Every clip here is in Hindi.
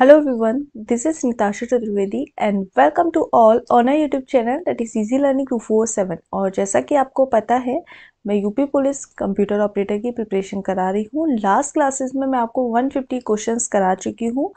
hello this is this Chaturvedi and welcome to all on I YouTube channel that is easy learning two four seven और जैसा कि आपको पता है मैं यूपी पुलिस कंप्यूटर ऑपरेटर की प्रिपरेशन करा रही हूँ लास्ट क्लासेस में मैं आपको 150 क्वेश्चंस करा चुकी हूँ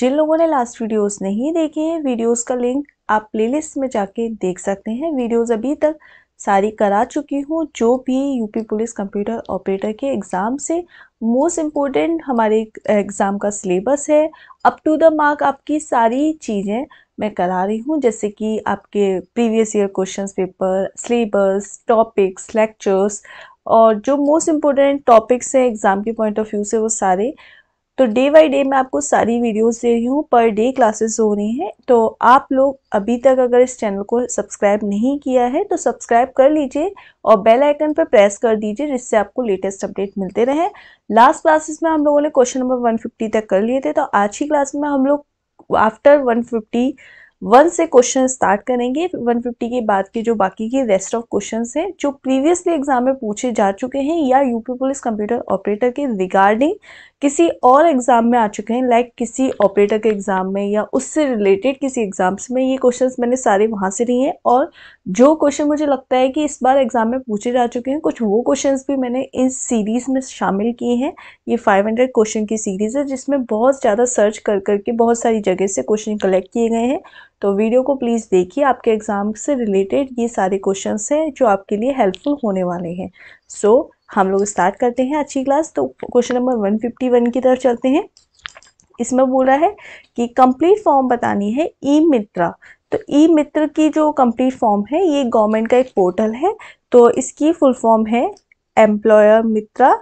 जिन लोगों ने लास्ट वीडियोज़ नहीं देखे हैं वीडियोज़ का लिंक आप प्ले में जाके देख सकते हैं वीडियोज़ अभी तक सारी करा चुकी हूँ जो भी यूपी पुलिस कंप्यूटर ऑपरेटर के एग्ज़ाम से मोस्ट इम्पोर्टेंट हमारे एग्ज़ाम का सिलेबस है अप टू द मार्क आपकी सारी चीज़ें मैं करा रही हूँ जैसे कि आपके previous year question paper syllabus topics lectures और जो मोस्ट इम्पोर्टेंट टॉपिक्स हैं एग्ज़ाम के पॉइंट ऑफ व्यू से वो सारे तो डे बाई डे मैं आपको सारी वीडियोस दे रही हूँ पर डे क्लासेस हो रही हैं तो आप लोग अभी तक अगर इस चैनल को सब्सक्राइब नहीं किया है तो सब्सक्राइब कर लीजिए और बेल आइकन पर प्रेस कर दीजिए जिससे आपको लेटेस्ट अपडेट मिलते रहे लास्ट क्लासेस में हम लोगों ने क्वेश्चन नंबर वन तक कर लिए थे तो आज की क्लास में हम लोग आफ्टर वन वन से क्वेश्चन स्टार्ट करेंगे 150 के बाद के जो बाकी के रेस्ट ऑफ क्वेश्चन हैं जो प्रीवियसली एग्जाम में पूछे जा चुके हैं या यूपी पुलिस कंप्यूटर ऑपरेटर के रिगार्डिंग किसी और एग्जाम में आ चुके हैं लाइक like किसी ऑपरेटर के एग्जाम में या उससे रिलेटेड किसी एग्जाम्स में ये क्वेश्चंस मैंने सारे वहाँ से लिए हैं और जो क्वेश्चन मुझे लगता है कि इस बार एग्जाम में पूछे जा चुके हैं कुछ वो क्वेश्चंस भी मैंने इस सीरीज़ में शामिल किए हैं ये 500 क्वेश्चन की सीरीज़ है जिसमें बहुत ज़्यादा सर्च कर करके बहुत सारी जगह से क्वेश्चन कलेक्ट किए गए हैं तो वीडियो को प्लीज़ देखिए आपके एग्ज़ाम से रिलेटेड ये सारे क्वेश्चन हैं जो आपके लिए हेल्पफुल होने वाले हैं सो so, हम लोग स्टार्ट करते हैं अच्छी क्लास तो क्वेश्चन नंबर वन की तरफ चलते हैं इसमें बोला है कि कंप्लीट फॉर्म बतानी है ई मित्रा तो ई मित्र की जो कंप्लीट फॉर्म है ये गवर्नमेंट का एक पोर्टल है तो इसकी फुल फॉर्म है employer Mitra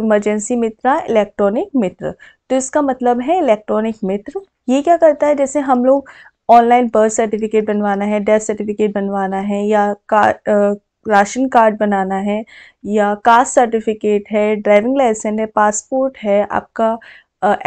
emergency Mitra electronic Mitra तो इसका मतलब है इलेक्ट्रॉनिक मित्र ये क्या करता है जैसे हम लोग ऑनलाइन बर्थ सर्टिफिकेट बनवाना है डेथ सर्टिफिकेट बनवाना है या कार राशन कार्ड बनाना है या कास्ट सर्टिफिकेट है ड्राइविंग लाइसेंस है पासपोर्ट है आपका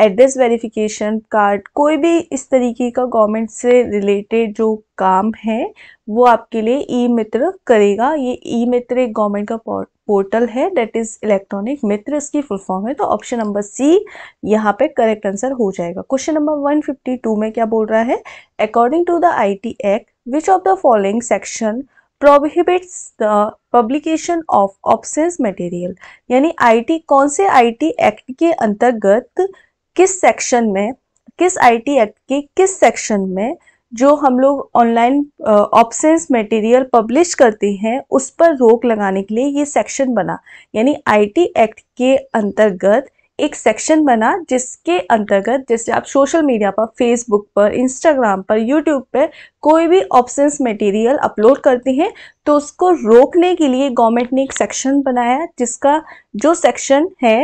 एड्रेस वेरिफिकेशन कार्ड कोई भी इस तरीके का गवर्नमेंट से रिलेटेड जो काम है वो आपके लिए ई मित्र करेगा ये ई मित्र एक गवर्नमेंट का पोर्टल है डेट इज इलेक्ट्रॉनिक मित्र इसकी फुल फॉर्म है तो ऑप्शन नंबर सी यहाँ पे करेक्ट आंसर हो जाएगा क्वेश्चन नंबर 152 में क्या बोल रहा है according to the IT act which of the following section prohibits the publication of option material यानी आईटी कौन से आईटी एक्ट के अंतर्गत किस सेक्शन में किस आईटी एक्ट के किस सेक्शन में जो हम लोग ऑनलाइन ऑप्शंस मटेरियल पब्लिश करते हैं उस पर रोक लगाने के लिए ये सेक्शन बना यानी आईटी एक्ट के अंतर्गत एक सेक्शन बना जिसके अंतर्गत जैसे आप सोशल मीडिया पर फेसबुक पर इंस्टाग्राम पर यूट्यूब पर कोई भी ऑप्शंस मटेरियल अपलोड करते हैं तो उसको रोकने के लिए गवर्नमेंट ने एक सेक्शन बनाया जिसका जो सेक्शन है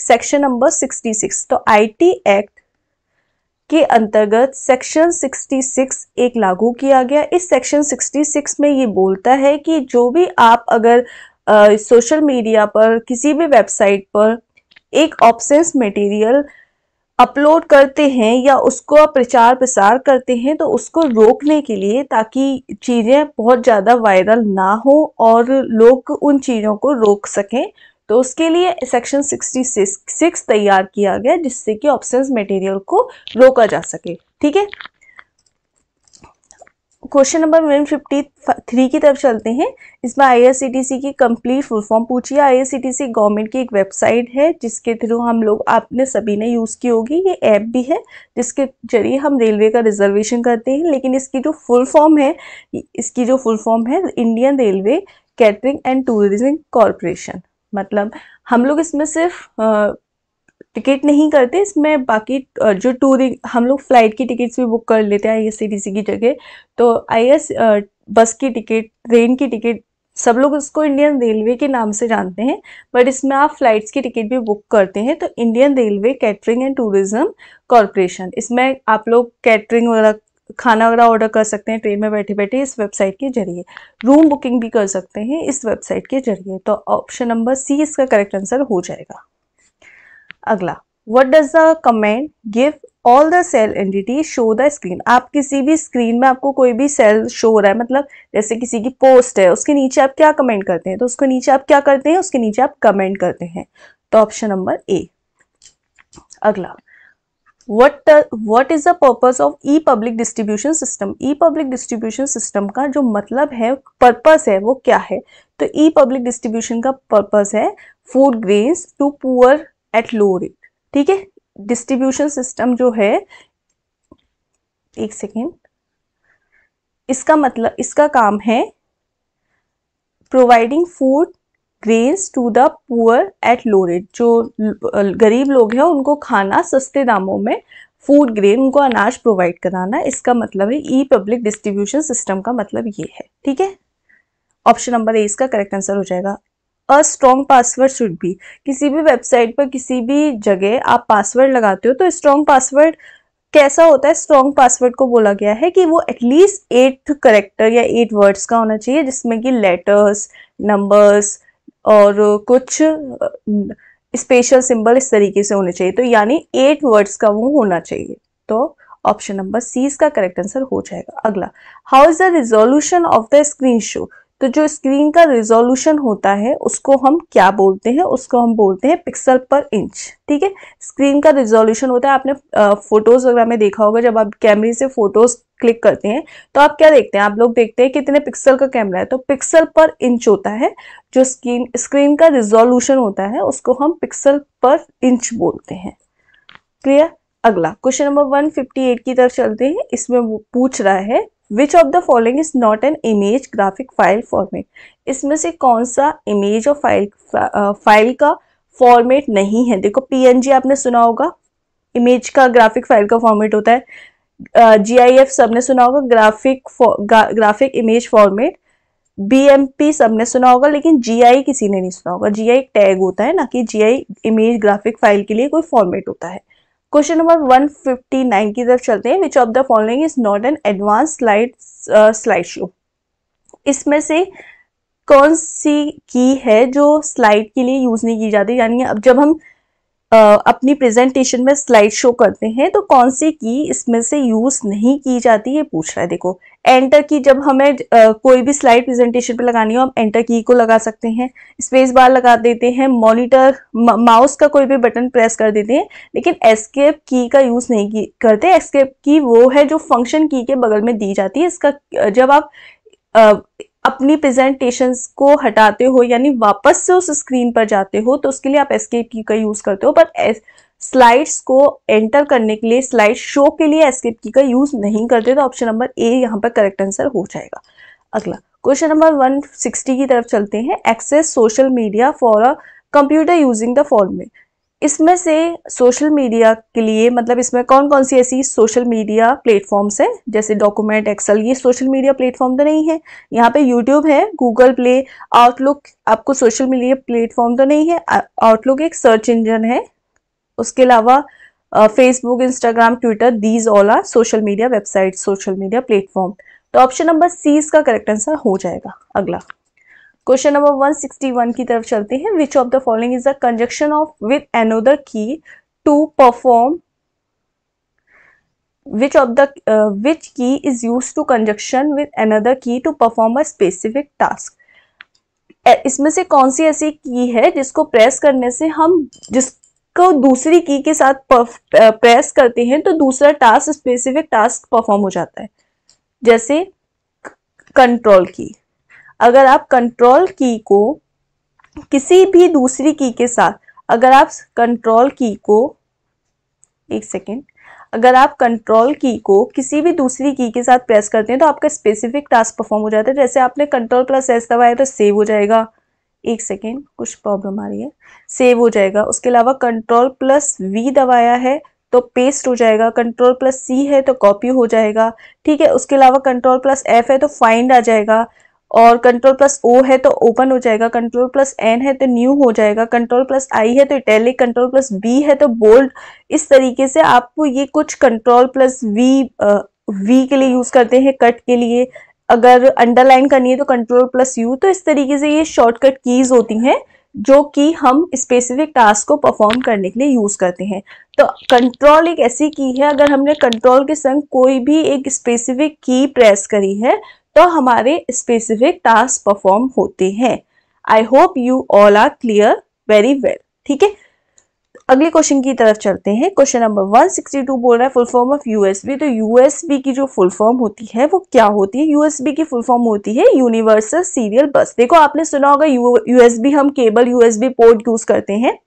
सेक्शन नंबर 66 तो आईटी एक्ट के अंतर्गत सेक्शन 66 एक लागू किया गया इस सेक्शन 66 में ये बोलता है कि जो भी आप अगर सोशल मीडिया पर किसी भी वेबसाइट पर एक ऑप्शंस मटेरियल अपलोड करते हैं या उसको प्रचार प्रसार करते हैं तो उसको रोकने के लिए ताकि चीज़ें बहुत ज़्यादा वायरल ना हो और लोग उन चीज़ों को रोक सकें तो उसके लिए सेक्शन सिक्सटी सिक्स तैयार किया गया जिससे कि ऑप्शन मटेरियल को रोका जा सके ठीक है question number one fifty three की तरफ चलते हैं इसमें आईआरसीटीसी की कंप्लीट फुल फॉर्म पूछिए आईआरसीटीसी गवर्नमेंट की एक वेबसाइट है जिसके थ्रू हम लोग आपने सभी ने यूज़ की होगी ये ऐप भी है जिसके जरिए हम रेलवे का रिजर्वेशन करते हैं लेकिन इसकी जो फुल फॉर्म है इसकी जो फुल फॉर्म है Indian railway catering and tourism corporation मतलब हम लोग इसमें सिर्फ टिकट नहीं करते इसमें बाकी जो टूरिंग हम लोग फ़्लाइट की टिकट्स भी बुक कर लेते हैं आईएससीटीसी की जगह तो एस बस की टिकट ट्रेन की टिकट सब लोग उसको इंडियन रेलवे के नाम से जानते हैं बट इसमें आप फ्लाइट्स की टिकट भी बुक करते हैं तो Indian railway catering and tourism corporation इसमें आप लोग कैटरिंग वगैरह खाना वगैरह ऑर्डर कर सकते हैं ट्रेन में बैठे बैठे इस वेबसाइट के जरिए रूम बुकिंग भी कर सकते हैं इस वेबसाइट के जरिए तो ऑप्शन नंबर सी इसका करेक्ट आंसर हो जाएगा अगला what does the comment give all the cell entity show the screen आप किसी भी स्क्रीन में आपको कोई भी सेल शो हो रहा है मतलब जैसे किसी की पोस्ट है उसके नीचे आप क्या कमेंट करते हैं तो उसके नीचे आप क्या करते हैं उसके नीचे आप कमेंट करते हैं तो ऑप्शन नंबर ए अगला what what is the purpose of E public distribution system E public distribution system का जो मतलब है पर्पज है वो क्या है तो ई पब्लिक डिस्ट्रीब्यूशन का पर्पज है food grains to poor at low rate ठीक है डिस्ट्रीब्यूशन सिस्टम जो है एक सेकेंड इसका मतलब इसका काम है providing food grains to the poor at low rate जो गरीब लोग हैं उनको खाना सस्ते दामों में फूड ग्रेन उनको अनाज प्रोवाइड कराना इसका मतलब है ई पब्लिक डिस्ट्रीब्यूशन सिस्टम का मतलब ये है ठीक है ऑप्शन नंबर ए इसका करेक्ट आंसर हो जाएगा अ स्ट्रॉन्ग पासवर्ड शुड भी किसी भी वेबसाइट पर किसी भी जगह आप पासवर्ड लगाते हो तो स्ट्रॉन्ग पासवर्ड कैसा होता है स्ट्रॉन्ग पासवर्ड को बोला गया है कि वो एटलीस्ट एट करेक्टर या एट वर्ड्स का होना चाहिए जिसमें कि लेटर्स नंबर्स और कुछ स्पेशल सिंबल इस तरीके से होने चाहिए तो यानी एट वर्ड्स का वो होना चाहिए तो ऑप्शन नंबर सी इसका करेक्ट आंसर हो जाएगा अगला how is the resolution of the screen show तो जो स्क्रीन का रिजोल्यूशन होता है उसको हम क्या बोलते हैं उसको हम बोलते हैं पिक्सल पर इंच ठीक है स्क्रीन का रिजोल्यूशन होता है आपने फोटोज़ वगैरह में देखा होगा जब आप कैमरे से फोटोज़ क्लिक करते हैं तो आप क्या देखते हैं आप लोग देखते हैं कितने पिक्सल का कैमरा है तो पिक्सल पर इंच होता है जो स्क्रीन स्क्रीन का रिजोल्यूशन होता है उसको हम पिक्सल पर इंच बोलते हैं क्लियर अगला क्वेश्चन नंबर 158 की तरफ चलते हैं इसमें वो पूछ रहा है which of the following is not an image graphic file format इसमें से कौन सा इमेज और फाइल फाइल uh, का फॉर्मेट नहीं है देखो जी आपने सुना होगा इमेज का ग्राफिक फाइल का फॉर्मेट होता है जी आई एफ सबने सुना होगा graphic graphic image format B M P सबने सुना होगा लेकिन जी आई किसी ने नहीं सुना होगा जी आई टैग होता है ना कि G I image graphic file के लिए कोई फॉर्मेट होता है क्वेश्चन नंबर 159 की तरफ चलते हैं which of the following is not an advance slide slide show इसमें से कौन सी की है जो स्लाइड के लिए यूज नहीं की जाती यानी अब जब हम अपनी प्रेजेंटेशन में स्लाइड शो करते हैं तो कौन सी की इसमें से यूज़ नहीं की जाती ये पूछ रहा है देखो एंटर की जब हमें कोई भी स्लाइड प्रेजेंटेशन पे लगानी हो हम एंटर की को लगा सकते हैं स्पेस बार लगा देते हैं मॉनिटर माउस का कोई भी बटन प्रेस कर देते हैं लेकिन एस्केप की का यूज़ नहीं की, करते एस्केप की वो है जो फंक्शन की के बगल में दी जाती है इसका जब आप अपनी प्रेजेंटेशन को हटाते हो यानी वापस से उस स्क्रीन पर जाते हो तो उसके लिए आप एस्केप की का यूज़ करते हो बट स्लाइड्स को एंटर करने के लिए स्लाइड शो के लिए एस्केप की का यूज़ नहीं करते तो ऑप्शन नंबर ए यहाँ पर करेक्ट आंसर हो जाएगा अगला क्वेश्चन नंबर 160 की तरफ चलते हैं access social media for a computer using the format इसमें से सोशल मीडिया के लिए मतलब इसमें कौन कौन सी ऐसी सोशल मीडिया प्लेटफॉर्म्स हैं जैसे डॉक्यूमेंट एक्सेल ये सोशल मीडिया प्लेटफॉर्म तो नहीं है यहाँ पे यूट्यूब है गूगल प्ले आउटलुक आपको सोशल मीडिया प्लेटफॉर्म तो नहीं है आउटलुक एक सर्च इंजन है उसके अलावा Facebook Instagram Twitter these all are social media website social media platform तो ऑप्शन नंबर सी इसका करेक्ट आंसर हो जाएगा अगला क्वेश्चन नंबर 161 की तरफ चलते हैं which of the following is the conjunction of with another key to perform which of the which key is use to conjunction with another key to perform a specific task इसमें से कौन सी ऐसी की है जिसको प्रेस करने से हम जिसको दूसरी की के साथ प्रेस uh, करते हैं तो दूसरा टास्क स्पेसिफिक टास्क परफॉर्म हो जाता है जैसे कंट्रोल की अगर आप कंट्रोल की को किसी भी दूसरी की के साथ अगर आप कंट्रोल की को एक सेकेंड अगर आप कंट्रोल की को किसी भी दूसरी की के साथ प्रेस करते हैं तो आपका स्पेसिफिक टास्क परफॉर्म हो जाता है जैसे आपने कंट्रोल प्लस एस दबाया तो सेव हो जाएगा एक सेकेंड कुछ प्रॉब्लम आ रही है सेव हो जाएगा उसके अलावा कंट्रोल प्लस वी दबाया है तो पेस्ट हो जाएगा कंट्रोल प्लस सी है तो कॉपी हो जाएगा ठीक है उसके अलावा कंट्रोल प्लस एफ है तो फाइंड आ जाएगा और कंट्रोल प्लस ओ है तो ओपन हो जाएगा कंट्रोल प्लस एन है तो न्यू हो जाएगा कंट्रोल प्लस आई है तो इटैलिक कंट्रोल प्लस बी है तो बोल्ड इस तरीके से आपको ये कुछ कंट्रोल प्लस वी वी के लिए यूज़ करते हैं कट के लिए अगर अंडरलाइन करनी है तो कंट्रोल प्लस यू तो इस तरीके से ये शॉर्टकट कीज़ होती हैं जो कि हम स्पेसिफिक टास्क को परफॉर्म करने के लिए यूज़ करते हैं तो कंट्रोल एक ऐसी की है अगर हमने कंट्रोल के संग कोई भी एक स्पेसिफिक की प्रेस करी है तो हमारे स्पेसिफिक टास्क परफॉर्म होते हैं I hope you all are clear very well ठीक है अगले क्वेश्चन की तरफ चलते हैं क्वेश्चन नंबर 162 बोल रहा है फुल फॉर्म ऑफ यूएसबी तो यूएसबी की जो फुल फॉर्म होती है वो क्या होती है यूएसबी की फुल फॉर्म होती है यूनिवर्सल सीरियल बस देखो आपने सुना होगा यूएसबी हम केबल यूएसबी पोर्ट यूज करते हैं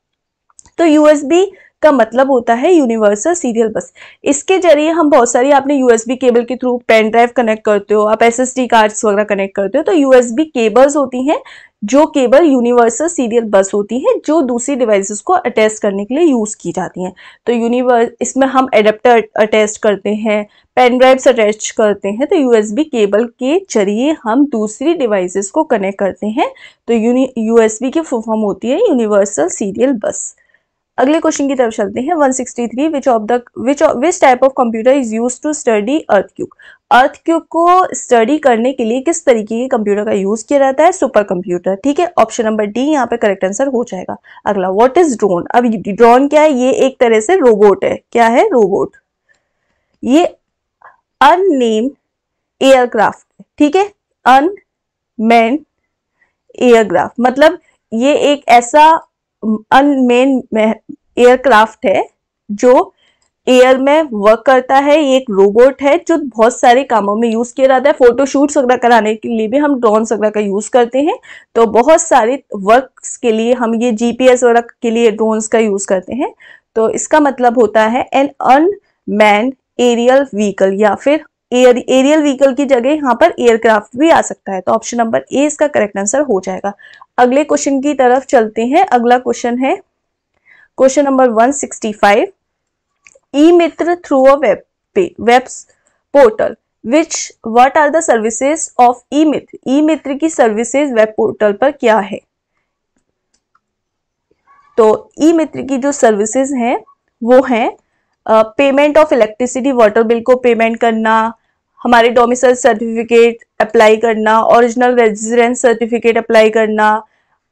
तो यूएसबी का मतलब होता है यूनिवर्सल सीरियल बस इसके जरिए हम बहुत सारी आपने यूएसबी केबल के थ्रू पेन ड्राइव कनेक्ट करते हो आप एसएसडी कार्ड्स वगैरह कनेक्ट करते हो तो यूएसबी केबल्स होती हैं जो केबल यूनिवर्सल सीरियल बस होती है जो दूसरी डिवाइसेस को अटैच करने के लिए यूज़ की जाती हैं तो यूनिवर्स इसमें हम एडेप्टर अटैच करते हैं पेन ड्राइव्स अटैच करते हैं तो यूएसबी केबल के जरिए हम दूसरी डिवाइसेस को कनेक्ट करते हैं तो यूएसबी की फॉर्म होती है यूनिवर्सल सीरियल बस अगले क्वेश्चन की तरफ चलते हैं 163 which of the which which type of computer is use to study earthquake earthquake को स्टडी करने के लिए किस तरीके के कंप्यूटर का यूज किया जाता है सुपर कंप्यूटर ठीक है ऑप्शन नंबर डी यहाँ पे करेक्ट आंसर हो जाएगा अगला व्हाट इज ड्रोन अब ड्रोन क्या है ये एक तरह से रोबोट है क्या है रोबोट ये अननेम एयरक्राफ्ट ठीक है अनमेन एयरक्राफ्ट मतलब ये एक ऐसा अनमेन एयरक्राफ्ट है जो एयर में वर्क करता है एक रोबोट है जो बहुत सारे कामों में यूज किया जाता है फोटोशूट्स वगैरह कराने के लिए भी हम ड्रोन वगैरह का यूज करते हैं तो बहुत सारे वर्क्स के लिए हम ये जीपीएस वगैरह के लिए ड्रोन्स का यूज करते हैं तो इसका मतलब होता है एन अनमैन एरियल व्हीकल या फिर एयर एरियल व्हीकल की जगह यहाँ पर एयरक्राफ्ट भी आ सकता है तो ऑप्शन नंबर ए इसका करेक्ट आंसर हो जाएगा अगले क्वेश्चन की तरफ चलते हैं अगला क्वेश्चन है question number 165 E Mitra through a web पे web portal which what are the services of E Mitra E Mitra की सर्विसेज वेब पोर्टल पर क्या है तो ई मित्र की जो सर्विसेज हैं वो हैं payment of electricity water bill को पेमेंट करना हमारे डोमिसल सर्टिफिकेट अप्लाई करना ओरिजिनल रेजिडेंस सर्टिफिकेट अप्लाई करना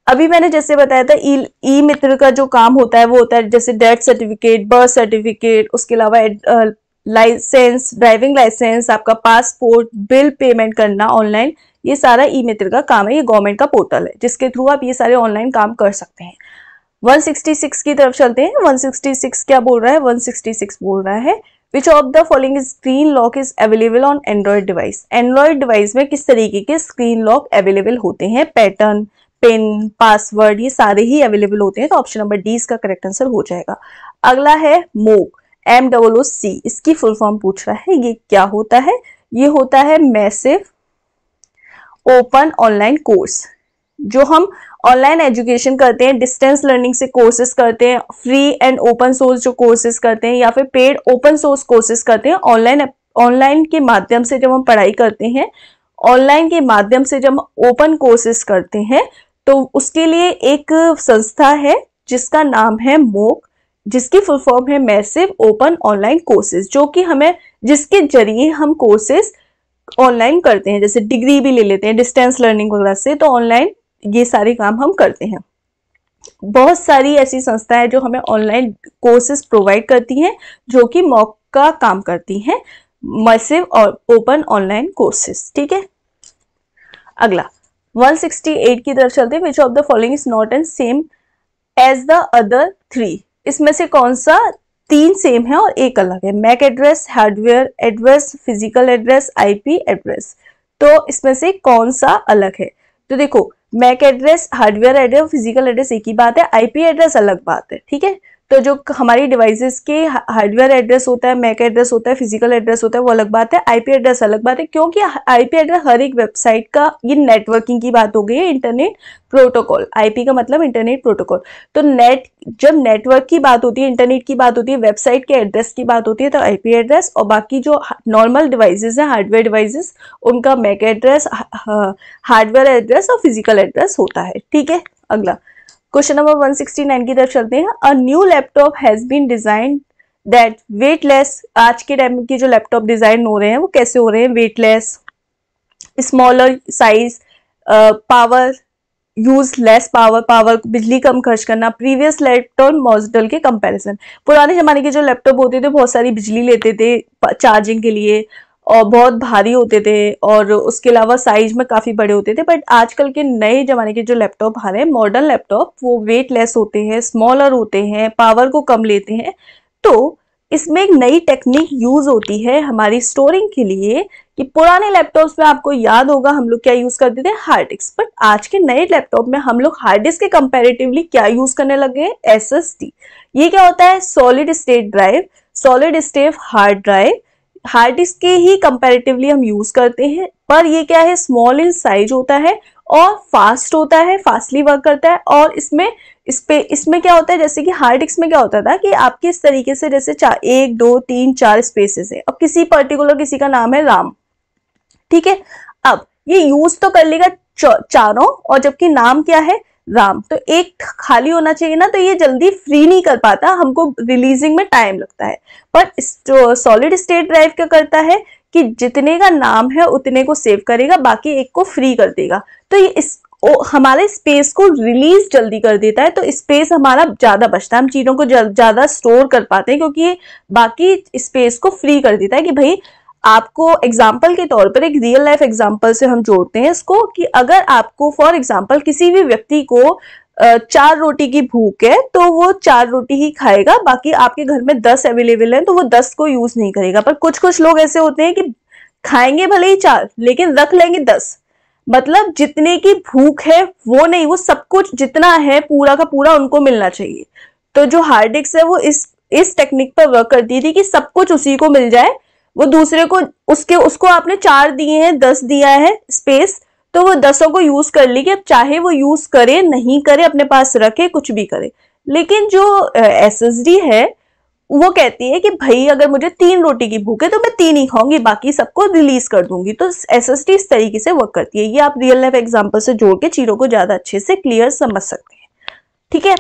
अभी मैंने जैसे बताया था ई e, ई मित्र का जो काम होता है वो होता है जैसे डेथ सर्टिफिकेट बर्थ सर्टिफिकेट उसके अलावा लाइसेंस ड्राइविंग लाइसेंस आपका पासपोर्ट बिल पेमेंट करना ऑनलाइन ये सारा ई मित्र का काम है ये गवर्नमेंट का पोर्टल है जिसके थ्रू आप ये सारे ऑनलाइन काम कर सकते हैं 166 की तरफ चलते हैं 166 क्या बोल रहा है 166 बोल रहा है which of the following screen lock is available on Android device Android device में किस तरीके के स्क्रीन लॉक अवेलेबल होते हैं पैटर्न पिन पासवर्ड ये सारे ही अवेलेबल होते हैं तो ऑप्शन नंबर डी इसका करेक्ट आंसर हो जाएगा अगला है MOOC M double O C इसकी फुल फॉर्म पूछ रहा है ये क्या होता है ये होता है मैसिव ओपन ऑनलाइन कोर्स जो हम ऑनलाइन एजुकेशन करते हैं डिस्टेंस लर्निंग से कोर्सेज करते हैं फ्री एंड ओपन सोर्स जो कोर्सेज करते हैं या फिर पेड ओपन सोर्स कोर्सेज करते हैं ऑनलाइन ऑनलाइन के माध्यम से जब हम पढ़ाई करते हैं ऑनलाइन के माध्यम से जब हम ओपन कोर्सेज करते हैं तो उसके लिए एक संस्था है जिसका नाम है मोक जिसकी फुल फॉर्म है मैसिव ओपन ऑनलाइन कोर्सेज जो कि हमें जिसके जरिए हम कोर्सेज ऑनलाइन करते हैं जैसे डिग्री भी ले लेते हैं डिस्टेंस लर्निंग वगैरह से तो ऑनलाइन ये सारे काम हम करते हैं बहुत सारी ऐसी संस्थाएं हैं जो हमें ऑनलाइन कोर्सेज प्रोवाइड करती हैं जो कि मॉक का काम करती हैं मसिव और ओपन ऑनलाइन कोर्सेस ठीक है अगला 168 की तरफ चलते हैं which of the following is not and same as the other three इसमें से कौन सा तीन सेम है और एक अलग है MAC address hardware address physical address IP address तो इसमें से कौन सा अलग है तो देखो MAC address hardware address physical address एक ही बात है आईपी एड्रेस अलग बात है ठीक है तो जो हमारी डिवाइसेस के हार्डवेयर एड्रेस होता है मैक एड्रेस होता है फिजिकल एड्रेस होता है वो अलग बात है आईपी एड्रेस अलग बात है क्योंकि आईपी एड्रेस हर एक वेबसाइट का ये नेटवर्किंग की बात हो गई है इंटरनेट प्रोटोकॉल आईपी का मतलब इंटरनेट प्रोटोकॉल तो नेट जब नेटवर्क की बात होती है इंटरनेट की बात होती है वेबसाइट के एड्रेस की बात होती है तो आईपी एड्रेस और बाकी जो नॉर्मल डिवाइसेस हैं हार्डवेयर डिवाइसेस उनका मैक एड्रेस हार्डवेयर एड्रेस और फिजिकल एड्रेस होता है ठीक है अगला क्वेश्चन नंबर 169 की तरफ चलते हैं a new laptop has been design that weightless आज के टाइम के जो लैपटॉप डिजाइन हो रहे हैं वो कैसे हो रहे हैं weightless smaller size power use less power power बिजली कम खर्च करना प्रीवियस लैपटॉप मॉजिटल के कंपैरिजन पुराने जमाने के जो लैपटॉप होते थे बहुत सारी बिजली लेते थे चार्जिंग के लिए और बहुत भारी होते थे और उसके अलावा साइज में काफ़ी बड़े होते थे बट आजकल के नए ज़माने के जो लैपटॉप आ रहे हैं मॉडर्न लैपटॉप वो वेट लेस होते हैं स्मॉलर होते हैं पावर को कम लेते हैं तो इसमें एक नई टेक्निक यूज़ होती है हमारी स्टोरिंग के लिए कि पुराने लैपटॉप्स में आपको याद होगा हम लोग क्या यूज़ करते थे हार्ड डिस्क बट आज के नए लैपटॉप में हम लोग हार्ड डिस्क के कंपेरेटिवली क्या यूज़ करने लगे हैं एस ये क्या होता है solid state drive solid state hard drive hard disk के ही कंपेरेटिवली हम यूज करते हैं पर ये क्या है स्मॉल इन साइज होता है और फास्ट होता है फास्टली वर्क करता है और इसमें इस पे इसमें क्या होता है जैसे कि हार्ड डिस्क में क्या होता था कि आपके इस तरीके से जैसे चार एक दो तीन चार स्पेसेस है अब किसी पर्टिकुलर किसी का नाम है राम ठीक है अब ये यूज तो कर लेगा चारों और जबकि नाम क्या है राम तो एक खाली होना चाहिए ना तो ये जल्दी फ्री नहीं कर पाता हमको रिलीजिंग में टाइम लगता है पर सॉलिड स्टेट ड्राइव क्या करता है कि जितने का नाम है उतने को सेव करेगा बाकी एक को फ्री कर देगा तो ये इस ओ, हमारे स्पेस को रिलीज जल्दी कर देता है तो स्पेस हमारा ज़्यादा बचता है हम चीज़ों को ज़्यादा स्टोर कर पाते हैं क्योंकि ये बाकी स्पेस को फ्री कर देता है कि भाई आपको एग्जाम्पल के तौर पर एक रियल लाइफ एग्जाम्पल से हम जोड़ते हैं इसको कि अगर आपको फॉर एग्जाम्पल किसी भी व्यक्ति को चार रोटी की भूख है तो वो चार रोटी ही खाएगा बाकी आपके घर में दस अवेलेबल हैं तो वो दस को यूज नहीं करेगा पर कुछ कुछ लोग ऐसे होते हैं कि खाएंगे भले ही चार लेकिन रख लेंगे दस मतलब जितने की भूख है वो नहीं वो सब कुछ जितना है पूरा का पूरा उनको मिलना चाहिए तो जो हार्डिक्स है वो इस इस टेक्निक पर वर्क करती थी कि सब कुछ उसी को मिल जाए वो दूसरे को उसके उसको आपने चार दिए हैं दस दिया है स्पेस तो वो दसों को यूज कर लेगी अब चाहे वो यूज करे नहीं करे अपने पास रखे कुछ भी करे लेकिन जो एस डी है वो कहती है कि भाई अगर मुझे तीन रोटी की भूख है तो मैं तीन ही खाऊंगी बाकी सबको रिलीज कर दूंगी तो एस इस तरीके से वर्क करती है ये आप रियल लाइफ एग्जाम्पल से जोड़ के चीजों को ज्यादा अच्छे से क्लियर समझ सकते हैं ठीक है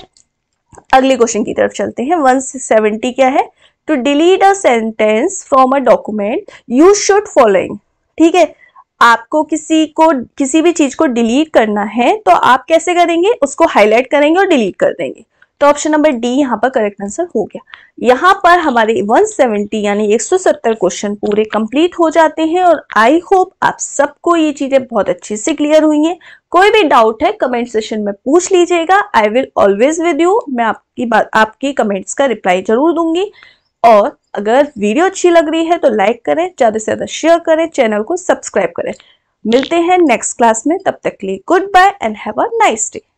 अगले क्वेश्चन की तरफ चलते हैं सेवेंटी क्या है to delete a sentence from a document you should following ठीक है आपको किसी को किसी भी चीज को डिलीट करना है तो आप कैसे करेंगे उसको हाईलाइट करेंगे और डिलीट कर देंगे तो ऑप्शन नंबर डी यहाँ पर करेक्ट आंसर हो गया यहाँ पर हमारे 170 यानी 170 क्वेश्चन पूरे कंप्लीट हो जाते हैं और आई होप आप सबको ये चीजें बहुत अच्छे से क्लियर हुई हैं कोई भी डाउट है कमेंट सेशन में पूछ लीजिएगा I will always with you मैं आपकी बात आपकी कमेंट्स का रिप्लाई जरूर दूंगी और अगर वीडियो अच्छी लग रही है तो लाइक करें ज़्यादा से ज़्यादा शेयर करें चैनल को सब्सक्राइब करें मिलते हैं नेक्स्ट क्लास में तब तक के लिए good bye and have a nice day